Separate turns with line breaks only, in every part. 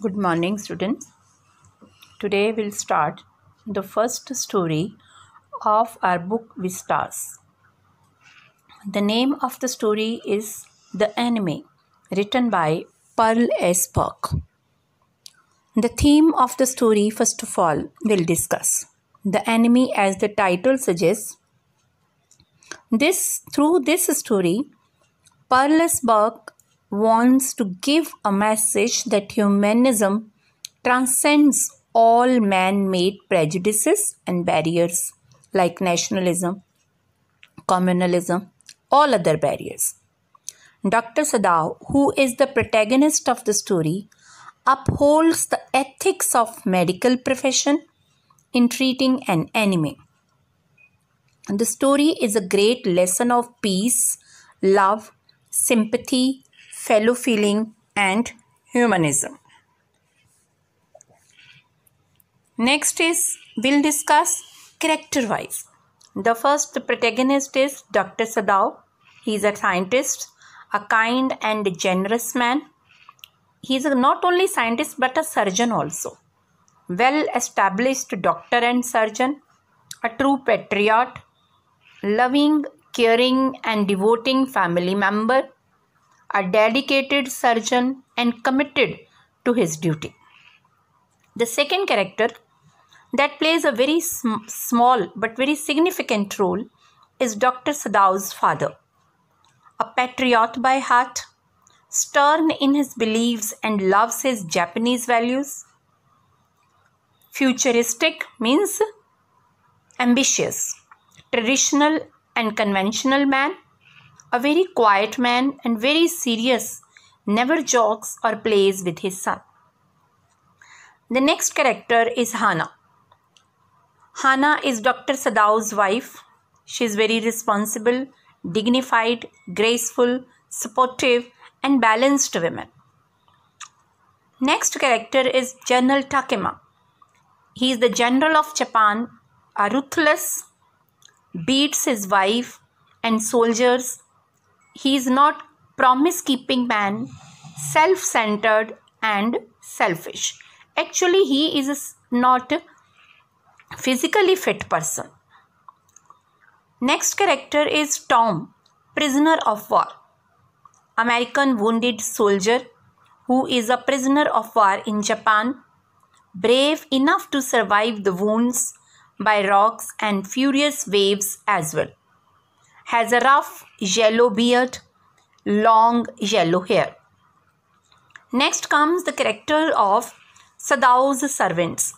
Good morning, students. Today we'll start the first story of our book Vistas. The name of the story is The Enemy, written by Pearl S. Buck. The theme of the story, first of all, we'll discuss. The enemy, as the title suggests, this through this story, Pearl S. Buck wants to give a message that humanism transcends all man made prejudices and barriers like nationalism, communalism, all other barriers. Dr. Sadao, who is the protagonist of the story, upholds the ethics of medical profession in treating an enemy. The story is a great lesson of peace, love, sympathy, fellow feeling, and humanism. Next is we'll discuss character wise. The first the protagonist is Dr. Sadao. He is a scientist, a kind and generous man. He is not only scientist but a surgeon also. Well established doctor and surgeon, a true patriot, loving, caring and devoting family member, a dedicated surgeon and committed to his duty. The second character that plays a very sm small but very significant role is Dr. Sadao's father. A patriot by heart, stern in his beliefs and loves his Japanese values. Futuristic means ambitious, traditional and conventional man a very quiet man and very serious, never jokes or plays with his son. The next character is Hana. Hana is Dr. Sadao's wife. She is very responsible, dignified, graceful, supportive, and balanced woman. Next character is General Takema. He is the general of Japan, a ruthless, beats his wife and soldiers he is not promise keeping man, self centered and selfish. Actually, he is not physically fit person. Next character is Tom, prisoner of war. American wounded soldier who is a prisoner of war in Japan, brave enough to survive the wounds by rocks and furious waves as well has a rough yellow beard, long yellow hair. Next comes the character of Sadao's servants.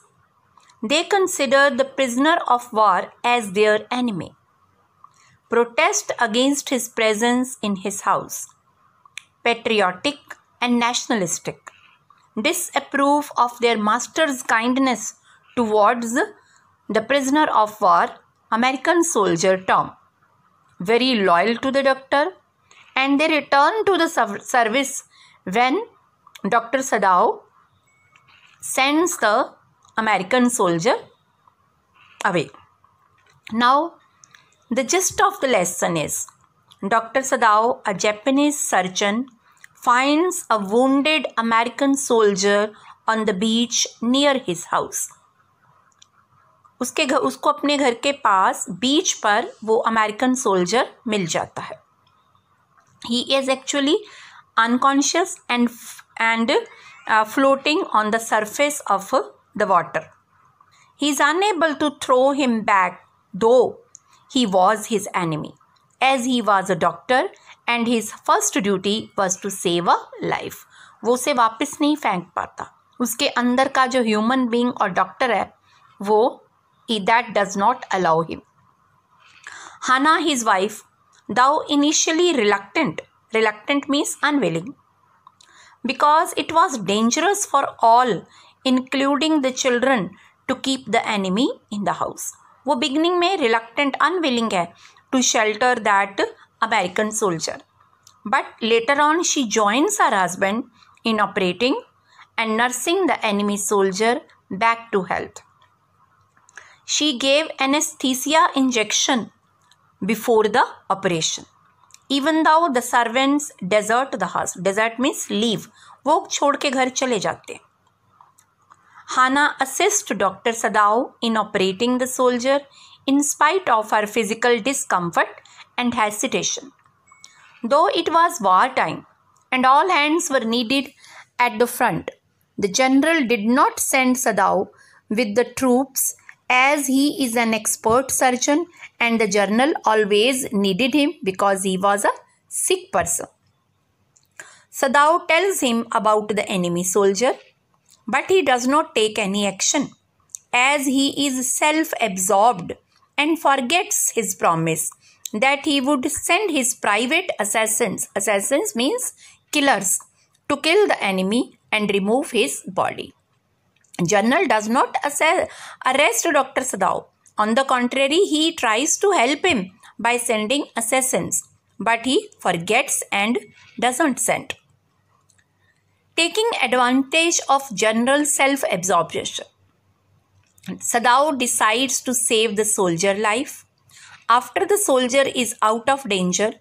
They consider the prisoner of war as their enemy, protest against his presence in his house, patriotic and nationalistic, disapprove of their master's kindness towards the prisoner of war, American soldier Tom very loyal to the doctor and they return to the service when Dr. Sadao sends the American soldier away. Now, the gist of the lesson is Dr. Sadao, a Japanese surgeon, finds a wounded American soldier on the beach near his house. उसके घर उसको अपने घर के पास बीच पर वो American soldier मिल जाता है he is actually unconscious and and floating on the surface of the water he is unable to throw him back though he was his enemy as he was a doctor and his first duty was to save a life वो उसे वापस नहीं फेंक पाता उसके अंदर का जो ह्यूमन बींग और डॉक्टर है वो that does not allow him. Hannah, his wife, thou initially reluctant, reluctant means unwilling, because it was dangerous for all, including the children, to keep the enemy in the house. Wo beginning may reluctant, unwilling to shelter that American soldier. But later on, she joins her husband in operating and nursing the enemy soldier back to health she gave anesthesia injection before the operation. Even though the servants desert the house, desert means leave, वो छोड़ के घर चले जाते हैं Hannah Dr. Sadao in operating the soldier in spite of her physical discomfort and hesitation. Though it was wartime and all hands were needed at the front, the general did not send Sadao with the troops as he is an expert surgeon and the journal always needed him because he was a sick person. Sadao tells him about the enemy soldier, but he does not take any action as he is self absorbed and forgets his promise that he would send his private assassins, assassins means killers, to kill the enemy and remove his body. Journal does not arrest Dr. Sadao. On the contrary, he tries to help him by sending assassins, but he forgets and doesn't send. Taking advantage of general self absorption, Sadao decides to save the soldier life. After the soldier is out of danger,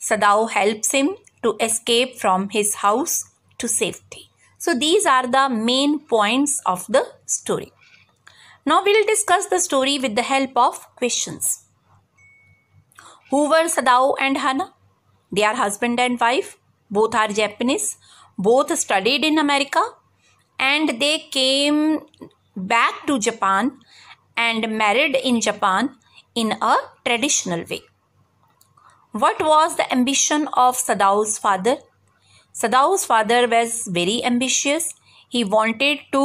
Sadao helps him to escape from his house to safety. So these are the main points of the story. Now we will discuss the story with the help of questions. Who were Sadao and Hana? They are husband and wife. Both are Japanese. Both studied in America. And they came back to Japan and married in Japan in a traditional way. What was the ambition of Sadao's father? Sadao's father was very ambitious. He wanted to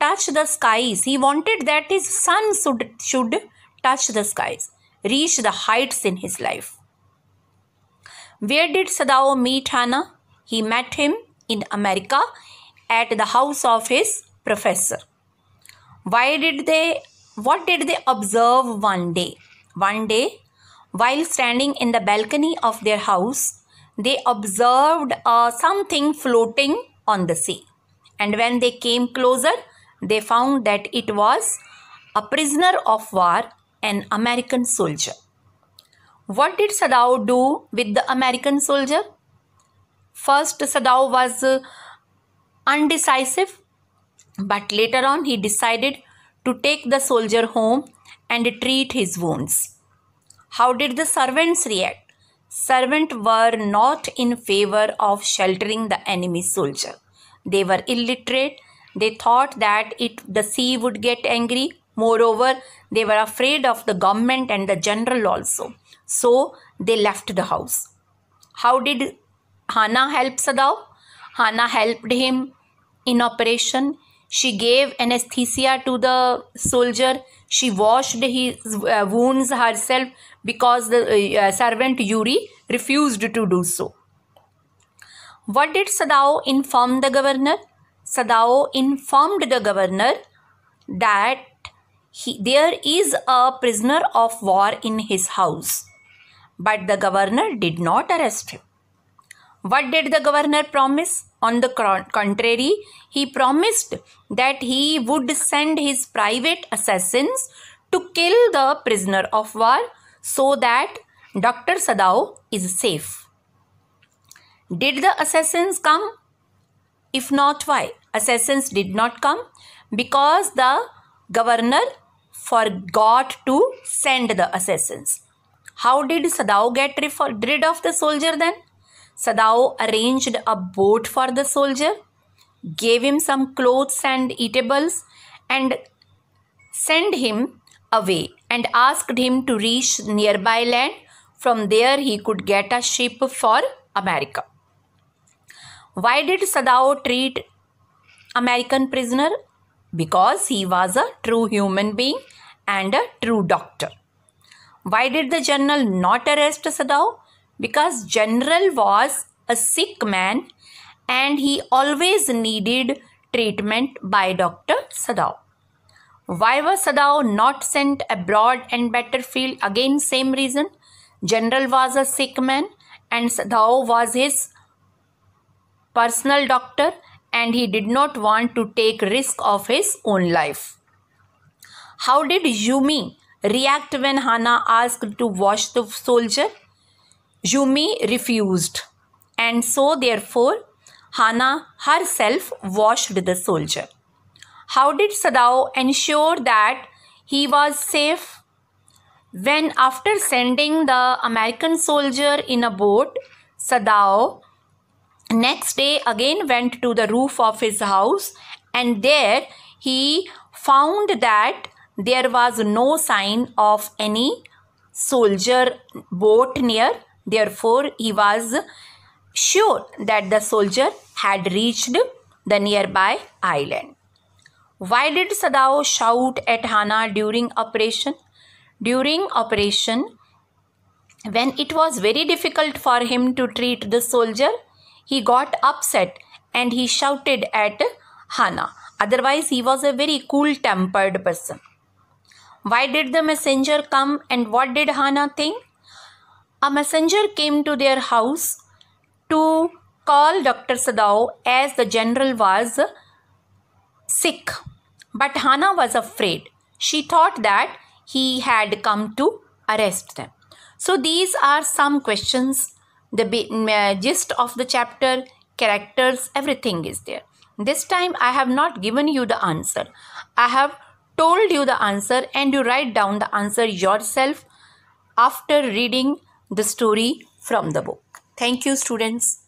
touch the skies. He wanted that his son should, should touch the skies, reach the heights in his life. Where did Sadao meet Hana? He met him in America at the house of his professor. Why did they what did they observe one day? One day, while standing in the balcony of their house, they observed uh, something floating on the sea. And when they came closer, they found that it was a prisoner of war, an American soldier. What did Sadao do with the American soldier? First, Sadao was uh, undecisive, but later on, he decided to take the soldier home and treat his wounds. How did the servants react? servant were not in favor of sheltering the enemy soldier. They were illiterate. They thought that it, the sea would get angry. Moreover, they were afraid of the government and the general also. So they left the house. How did Hana help Sadao? Hana helped him in operation. She gave anesthesia to the soldier. She washed his uh, wounds herself because the uh, uh, servant Yuri refused to do so. What did Sadao inform the governor? Sadao informed the governor that he, there is a prisoner of war in his house. But the governor did not arrest him. What did the governor promise? On the contrary, he promised that he would send his private assassins to kill the prisoner of war so that Dr. Sadao is safe. Did the assassins come? If not, why? Assassins did not come because the governor forgot to send the assassins. How did Sadao get rid of the soldier then? Sadao arranged a boat for the soldier, gave him some clothes and eatables, and sent him away and asked him to reach nearby land. From there, he could get a ship for America. Why did Sadao treat American prisoner? Because he was a true human being and a true doctor. Why did the general not arrest Sadao? because general was a sick man and he always needed treatment by Dr. Sadao. Why was Sadao not sent abroad and battlefield? Again, same reason. General was a sick man and Sadao was his personal doctor and he did not want to take risk of his own life. How did Yumi react when Hana asked to wash the soldier? Yumi refused, and so therefore Hana herself washed the soldier. How did Sadao ensure that he was safe? When, after sending the American soldier in a boat, Sadao next day again went to the roof of his house and there he found that there was no sign of any soldier boat near Therefore, he was sure that the soldier had reached the nearby island. Why did Sadao shout at Hana during operation? During operation, when it was very difficult for him to treat the soldier, he got upset and he shouted at Hana. Otherwise, he was a very cool tempered person. Why did the messenger come and what did Hana think? a messenger came to their house to call Dr. Sadao as the general was sick. But Hana was afraid. She thought that he had come to arrest them. So these are some questions. The mm, uh, gist of the chapter, characters, everything is there. This time I have not given you the answer. I have told you the answer and you write down the answer yourself after reading the story from the book. Thank you, students.